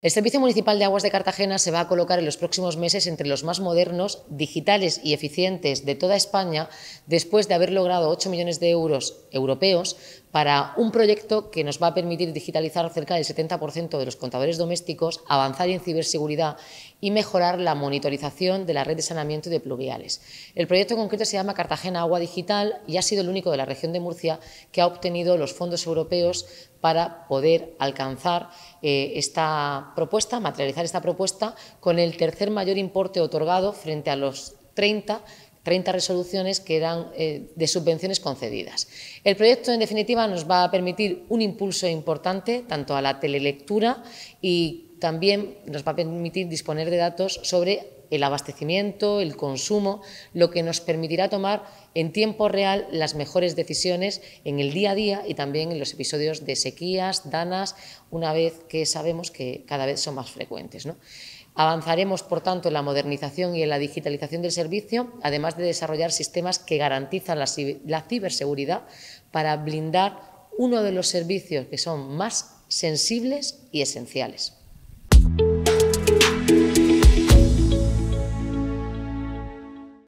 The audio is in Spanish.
El Servicio Municipal de Aguas de Cartagena se va a colocar en los próximos meses entre los más modernos, digitales y eficientes de toda España, después de haber logrado 8 millones de euros europeos para un proyecto que nos va a permitir digitalizar cerca del 70% de los contadores domésticos, avanzar en ciberseguridad y mejorar la monitorización de la red de saneamiento y de pluviales. El proyecto en concreto se llama Cartagena Agua Digital y ha sido el único de la región de Murcia que ha obtenido los fondos europeos para poder alcanzar eh, esta propuesta, materializar esta propuesta con el tercer mayor importe otorgado frente a los 30 30 resoluciones que eran eh, de subvenciones concedidas. El proyecto, en definitiva, nos va a permitir un impulso importante tanto a la telelectura y también nos va a permitir disponer de datos sobre el abastecimiento, el consumo, lo que nos permitirá tomar en tiempo real las mejores decisiones en el día a día y también en los episodios de sequías, danas, una vez que sabemos que cada vez son más frecuentes. Avanzaremos, por tanto, en la modernización y en la digitalización del servicio, además de desarrollar sistemas que garantizan la ciberseguridad para blindar uno de los servicios que son más sensibles y esenciales.